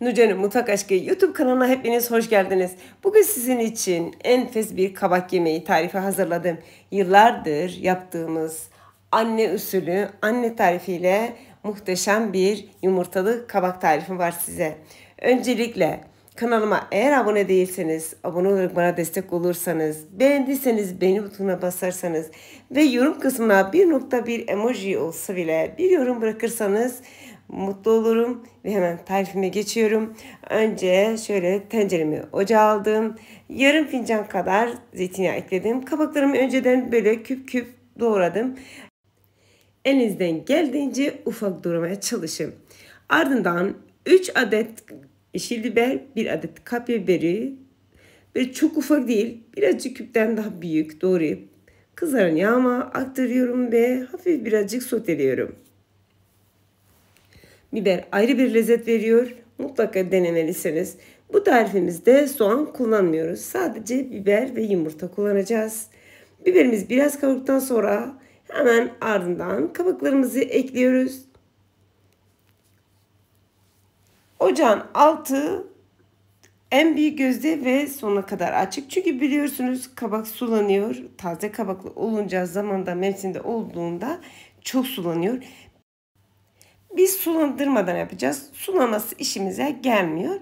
Nurcan'ın Mutfak Aşkı YouTube kanalına hepiniz hoş geldiniz. Bugün sizin için enfes bir kabak yemeği tarifi hazırladım. Yıllardır yaptığımız anne usulü, anne tarifiyle muhteşem bir yumurtalı kabak tarifim var size. Öncelikle Kanalıma eğer abone değilseniz, abone olarak bana destek olursanız, beğendiyseniz beğeni butonuna basarsanız ve yorum kısmına bir nokta bir emoji olsa bile bir yorum bırakırsanız mutlu olurum ve hemen tarifime geçiyorum. Önce şöyle tenceremi ocağa aldım. Yarım fincan kadar zeytinyağı ekledim. Kabaklarımı önceden böyle küp küp doğradım. Elinizden geldiğince ufak doğramaya çalışın. Ardından 3 adet yeşil biber, 1 adet kapya biberi böyle çok ufak değil birazcık küpten daha büyük doğrayıp kızaran yağma aktarıyorum ve hafif birazcık soteliyorum. Biber ayrı bir lezzet veriyor. Mutlaka denemelisiniz. Bu tarifimizde soğan kullanmıyoruz. Sadece biber ve yumurta kullanacağız. Biberimiz biraz kavurduktan sonra hemen ardından kabuklarımızı ekliyoruz. Ocağın altı en büyük gözde ve sona kadar açık. Çünkü biliyorsunuz kabak sulanıyor. Taze kabaklı olunca zamanda mevsimde olduğunda çok sulanıyor. Biz sulandırmadan yapacağız. Sulaması işimize gelmiyor.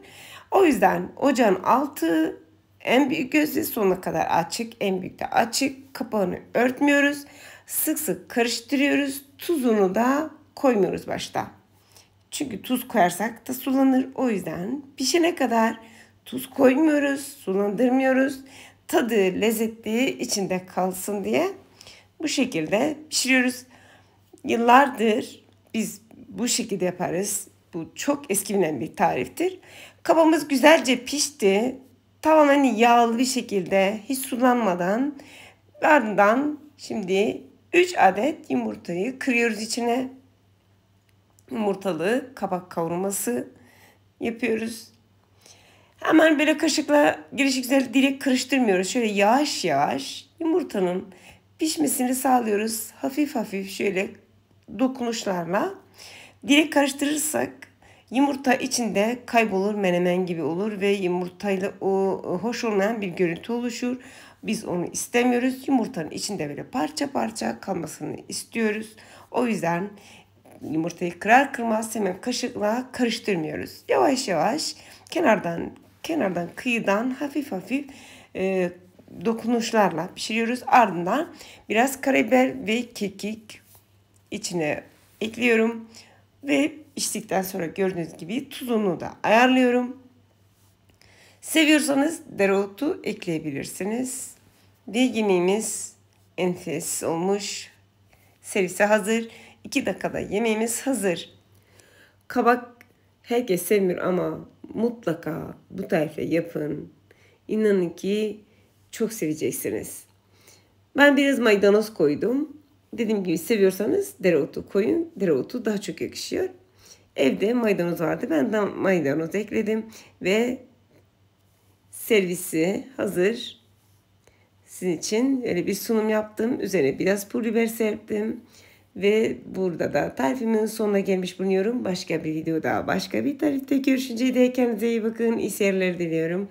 O yüzden ocağın altı en büyük gözü sonuna kadar açık. En büyük de açık. Kapağını örtmüyoruz. Sık sık karıştırıyoruz. Tuzunu da koymuyoruz başta. Çünkü tuz koyarsak da sulanır. O yüzden pişene kadar tuz koymuyoruz, sulandırmıyoruz. Tadı, lezzetli içinde kalsın diye bu şekilde pişiriyoruz. Yıllardır biz bu şekilde yaparız. Bu çok eski bilinen bir tariftir. Kabamız güzelce pişti. Tamamen yağlı bir şekilde hiç sulanmadan ardından şimdi 3 adet yumurtayı kırıyoruz içine. Yumurtalı kabak kavurması yapıyoruz. Hemen böyle kaşıkla girişi güzel direkt karıştırmıyoruz. Şöyle yavaş yavaş yumurtanın pişmesini sağlıyoruz. Hafif hafif şöyle dokunuşlarla. Direkt karıştırırsak yumurta içinde kaybolur menemen gibi olur ve yumurtayla o e, hoş olmayan bir görüntü oluşur. Biz onu istemiyoruz. Yumurtanın içinde böyle parça parça kalmasını istiyoruz. O yüzden yumurtayı kırar kırmaz hemen kaşıkla karıştırmıyoruz. Yavaş yavaş kenardan kenardan kıyıdan hafif hafif e, dokunuşlarla pişiriyoruz. Ardından biraz karabiber ve kekik içine ekliyorum. Ve içtikten sonra gördüğünüz gibi tuzunu da ayarlıyorum. Seviyorsanız dereotu ekleyebilirsiniz. Bilgimiz enfes olmuş. Servise hazır. 2 dakikada yemeğimiz hazır. Kabak herkes sevmiyor ama mutlaka bu tarife yapın. İnanın ki çok seveceksiniz. Ben biraz maydanoz koydum. Dediğim gibi seviyorsanız dereotu koyun. Dereotu daha çok yakışıyor. Evde maydanoz vardı. Ben de maydanoz ekledim. Ve servisi hazır. Sizin için öyle bir sunum yaptım. Üzerine biraz pul biber serptim. Ve burada da tarifimin sonuna gelmiş bulunuyorum. Başka bir videoda, başka bir tarifte görüşünceye de kendinize iyi bakın. İyi seyirler diliyorum.